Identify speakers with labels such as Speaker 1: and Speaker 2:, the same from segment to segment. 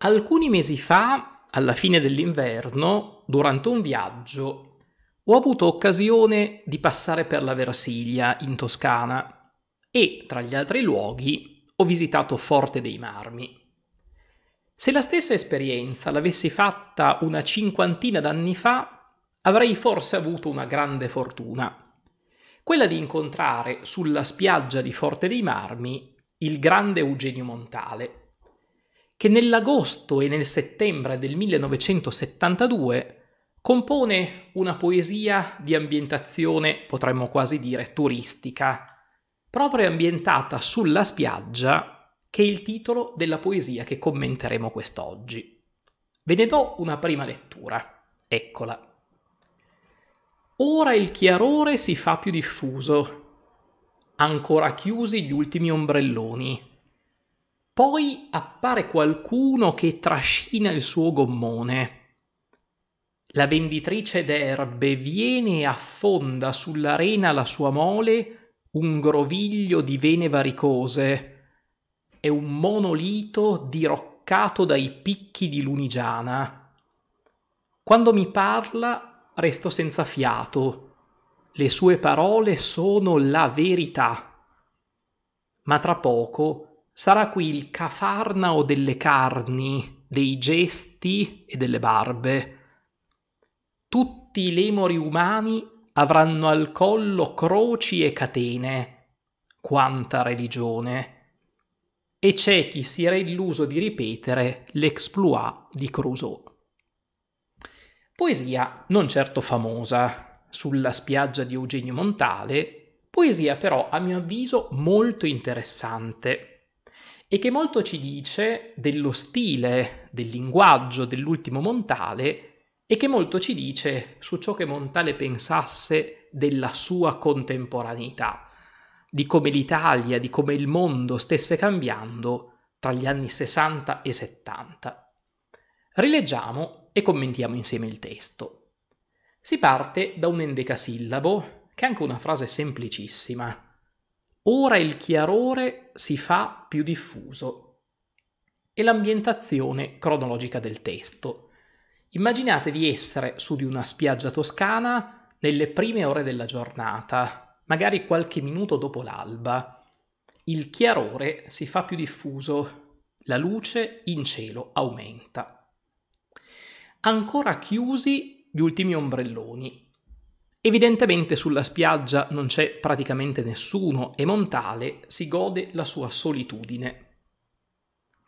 Speaker 1: Alcuni mesi fa, alla fine dell'inverno, durante un viaggio, ho avuto occasione di passare per la Versiglia in Toscana e, tra gli altri luoghi, ho visitato Forte dei Marmi. Se la stessa esperienza l'avessi fatta una cinquantina d'anni fa, avrei forse avuto una grande fortuna, quella di incontrare sulla spiaggia di Forte dei Marmi il grande Eugenio Montale, che nell'agosto e nel settembre del 1972 compone una poesia di ambientazione, potremmo quasi dire, turistica, proprio ambientata sulla spiaggia, che è il titolo della poesia che commenteremo quest'oggi. Ve ne do una prima lettura. Eccola. Ora il chiarore si fa più diffuso, ancora chiusi gli ultimi ombrelloni poi appare qualcuno che trascina il suo gommone. La venditrice d'erbe viene e affonda sull'arena la sua mole un groviglio di vene varicose. È un monolito diroccato dai picchi di lunigiana. Quando mi parla resto senza fiato. Le sue parole sono la verità. Ma tra poco sarà qui il cafarnao delle carni, dei gesti e delle barbe. Tutti i lemori umani avranno al collo croci e catene. Quanta religione! E c'è chi si era illuso di ripetere l'exploit di Crusoe. Poesia non certo famosa sulla spiaggia di Eugenio Montale, poesia però a mio avviso molto interessante, e che molto ci dice dello stile, del linguaggio dell'ultimo Montale e che molto ci dice su ciò che Montale pensasse della sua contemporaneità, di come l'Italia, di come il mondo stesse cambiando tra gli anni 60 e 70. Rileggiamo e commentiamo insieme il testo. Si parte da un endecasillabo, che è anche una frase semplicissima, Ora il chiarore si fa più diffuso e l'ambientazione cronologica del testo. Immaginate di essere su di una spiaggia toscana nelle prime ore della giornata, magari qualche minuto dopo l'alba. Il chiarore si fa più diffuso, la luce in cielo aumenta. Ancora chiusi gli ultimi ombrelloni, Evidentemente sulla spiaggia non c'è praticamente nessuno e Montale si gode la sua solitudine.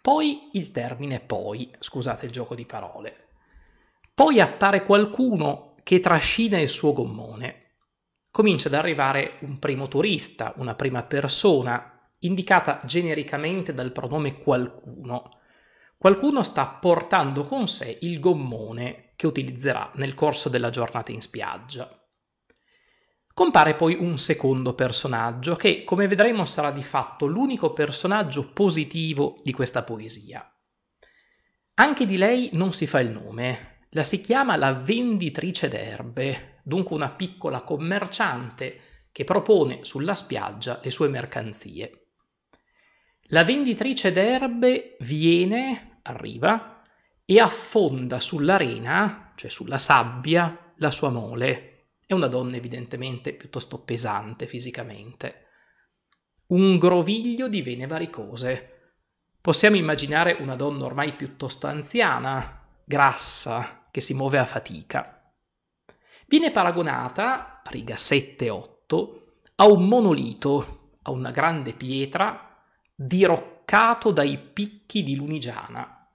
Speaker 1: Poi il termine poi, scusate il gioco di parole. Poi appare qualcuno che trascina il suo gommone. Comincia ad arrivare un primo turista, una prima persona, indicata genericamente dal pronome qualcuno. Qualcuno sta portando con sé il gommone che utilizzerà nel corso della giornata in spiaggia. Compare poi un secondo personaggio che, come vedremo, sarà di fatto l'unico personaggio positivo di questa poesia. Anche di lei non si fa il nome, la si chiama la venditrice d'erbe, dunque una piccola commerciante che propone sulla spiaggia le sue mercanzie. La venditrice d'erbe viene, arriva e affonda sull'arena, cioè sulla sabbia, la sua mole, è una donna evidentemente piuttosto pesante fisicamente. Un groviglio di vene varicose. Possiamo immaginare una donna ormai piuttosto anziana, grassa, che si muove a fatica. Viene paragonata, riga 7-8, a un monolito, a una grande pietra, diroccato dai picchi di Lunigiana.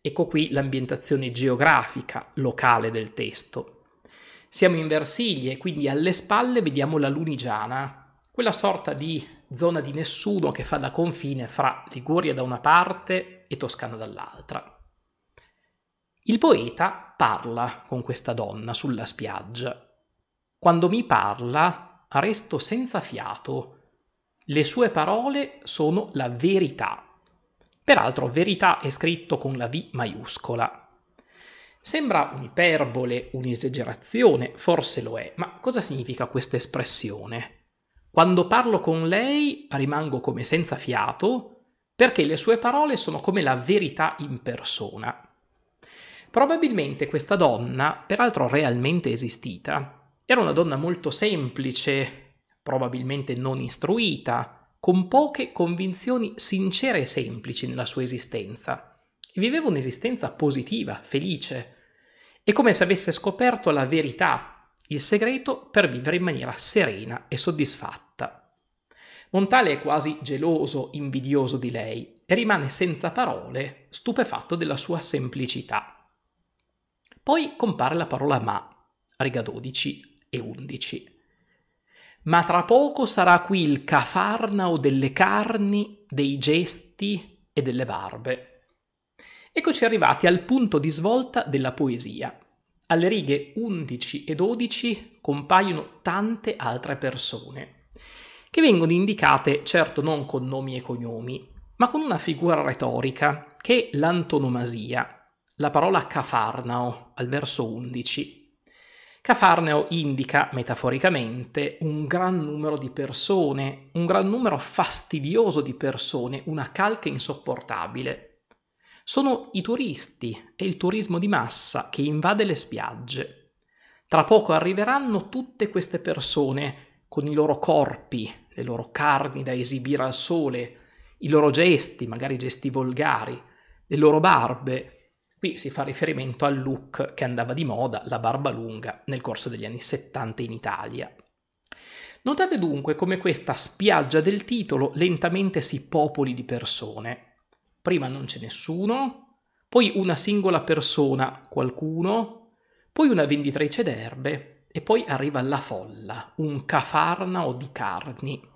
Speaker 1: Ecco qui l'ambientazione geografica locale del testo. Siamo in Versiglie, quindi alle spalle vediamo la Lunigiana, quella sorta di zona di nessuno che fa da confine fra Liguria da una parte e Toscana dall'altra. Il poeta parla con questa donna sulla spiaggia. Quando mi parla, resto senza fiato. Le sue parole sono la verità. Peraltro verità è scritto con la V maiuscola. Sembra un'iperbole, un'esagerazione, forse lo è, ma cosa significa questa espressione? Quando parlo con lei rimango come senza fiato perché le sue parole sono come la verità in persona. Probabilmente questa donna, peraltro realmente esistita, era una donna molto semplice, probabilmente non istruita, con poche convinzioni sincere e semplici nella sua esistenza e viveva un'esistenza positiva, felice. È come se avesse scoperto la verità, il segreto per vivere in maniera serena e soddisfatta. Montale è quasi geloso, invidioso di lei e rimane senza parole, stupefatto della sua semplicità. Poi compare la parola ma, riga 12 e 11 ma tra poco sarà qui il cafarnao delle carni, dei gesti e delle barbe. Eccoci arrivati al punto di svolta della poesia. Alle righe 11 e 12 compaiono tante altre persone, che vengono indicate certo non con nomi e cognomi, ma con una figura retorica che è l'antonomasia, la parola cafarnao al verso 11. Cafarnao indica metaforicamente un gran numero di persone, un gran numero fastidioso di persone, una calca insopportabile, sono i turisti e il turismo di massa che invade le spiagge. Tra poco arriveranno tutte queste persone con i loro corpi, le loro carni da esibire al sole, i loro gesti, magari gesti volgari, le loro barbe. Qui si fa riferimento al look che andava di moda, la barba lunga, nel corso degli anni 70 in Italia. Notate dunque come questa spiaggia del titolo lentamente si popoli di persone, prima non c'è nessuno, poi una singola persona, qualcuno, poi una venditrice d'erbe e poi arriva la folla, un cafarnao di carni.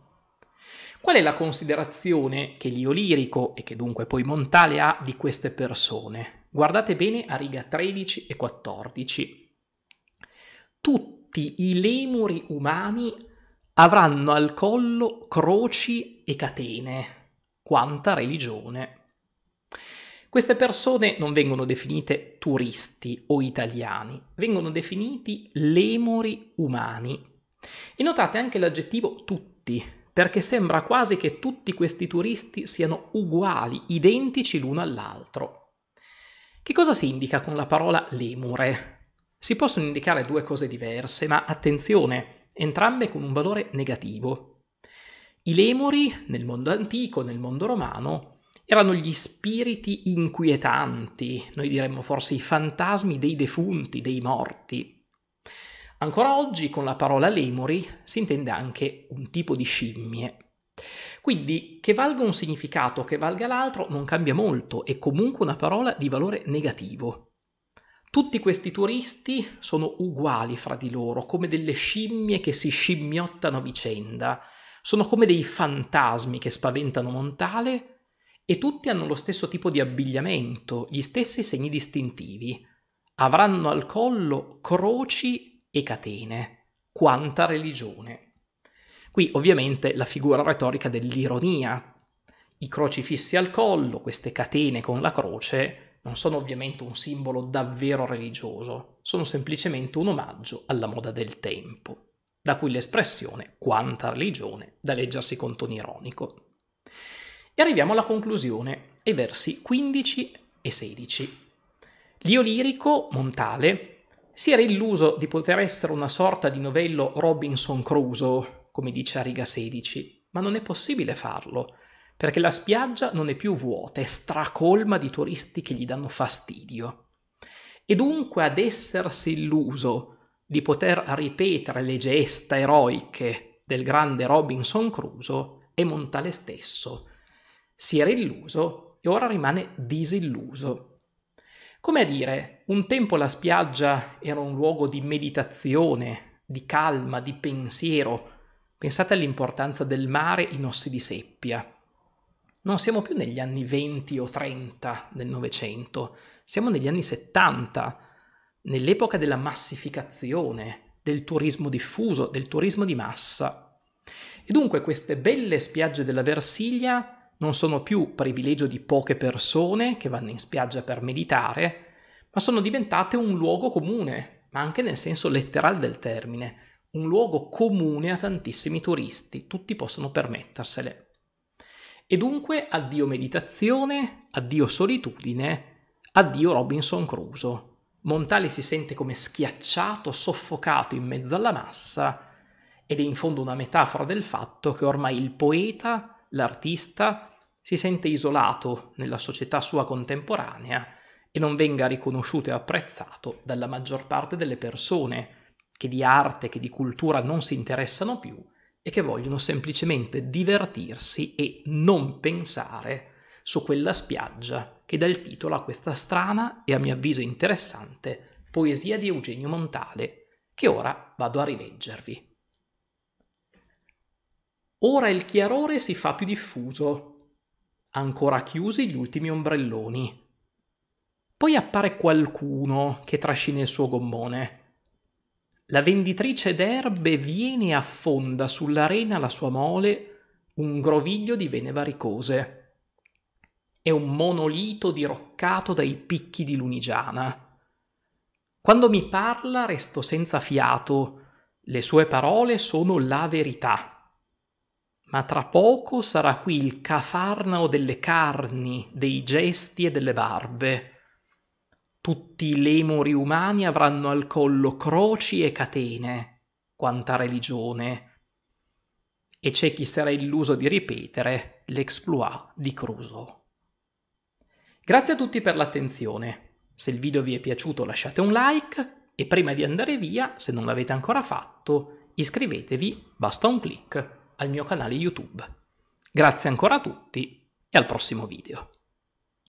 Speaker 1: Qual è la considerazione che l'io lirico e che dunque poi Montale ha di queste persone? Guardate bene a riga 13 e 14. Tutti i lemuri umani avranno al collo croci e catene. Quanta religione! Queste persone non vengono definite turisti o italiani, vengono definiti lemuri umani. E notate anche l'aggettivo tutti, perché sembra quasi che tutti questi turisti siano uguali, identici l'uno all'altro. Che cosa si indica con la parola lemure? Si possono indicare due cose diverse, ma attenzione, entrambe con un valore negativo. I lemuri, nel mondo antico, nel mondo romano, erano gli spiriti inquietanti, noi diremmo forse i fantasmi dei defunti, dei morti. Ancora oggi con la parola lemuri si intende anche un tipo di scimmie. Quindi che valga un significato o che valga l'altro non cambia molto, è comunque una parola di valore negativo. Tutti questi turisti sono uguali fra di loro, come delle scimmie che si scimmiottano a vicenda, sono come dei fantasmi che spaventano Montale e tutti hanno lo stesso tipo di abbigliamento, gli stessi segni distintivi. Avranno al collo croci e catene. Quanta religione! Qui ovviamente la figura retorica dell'ironia. I croci fissi al collo, queste catene con la croce, non sono ovviamente un simbolo davvero religioso, sono semplicemente un omaggio alla moda del tempo, da cui l'espressione quanta religione da leggersi con tono ironico. E arriviamo alla conclusione, ai versi 15 e 16. L'io lirico, Montale, si era illuso di poter essere una sorta di novello Robinson Crusoe, come dice a riga 16, ma non è possibile farlo, perché la spiaggia non è più vuota, è stracolma di turisti che gli danno fastidio. E dunque ad essersi illuso di poter ripetere le gesta eroiche del grande Robinson Crusoe è Montale stesso, si era illuso e ora rimane disilluso. Come a dire, un tempo la spiaggia era un luogo di meditazione, di calma, di pensiero. Pensate all'importanza del mare in ossi di seppia. Non siamo più negli anni 20 o 30 del Novecento, siamo negli anni 70, nell'epoca della massificazione, del turismo diffuso, del turismo di massa. E dunque queste belle spiagge della Versiglia non sono più privilegio di poche persone che vanno in spiaggia per meditare, ma sono diventate un luogo comune, ma anche nel senso letterale del termine, un luogo comune a tantissimi turisti, tutti possono permettersele. E dunque addio meditazione, addio solitudine, addio Robinson Crusoe. Montali si sente come schiacciato, soffocato in mezzo alla massa ed è in fondo una metafora del fatto che ormai il poeta l'artista si sente isolato nella società sua contemporanea e non venga riconosciuto e apprezzato dalla maggior parte delle persone che di arte, che di cultura non si interessano più e che vogliono semplicemente divertirsi e non pensare su quella spiaggia che dà il titolo a questa strana e a mio avviso interessante poesia di Eugenio Montale, che ora vado a rileggervi. Ora il chiarore si fa più diffuso, ancora chiusi gli ultimi ombrelloni. Poi appare qualcuno che trascina il suo gommone. La venditrice d'erbe viene e affonda sull'arena la sua mole un groviglio di vene varicose è un monolito diroccato dai picchi di Lunigiana. Quando mi parla resto senza fiato, le sue parole sono la verità ma tra poco sarà qui il cafarnao delle carni, dei gesti e delle barbe. Tutti i lemuri umani avranno al collo croci e catene, quanta religione. E c'è chi sarà illuso di ripetere l'exploit di Crusoe. Grazie a tutti per l'attenzione. Se il video vi è piaciuto lasciate un like e prima di andare via, se non l'avete ancora fatto, iscrivetevi, basta un clic al mio canale YouTube. Grazie ancora a tutti e al prossimo video.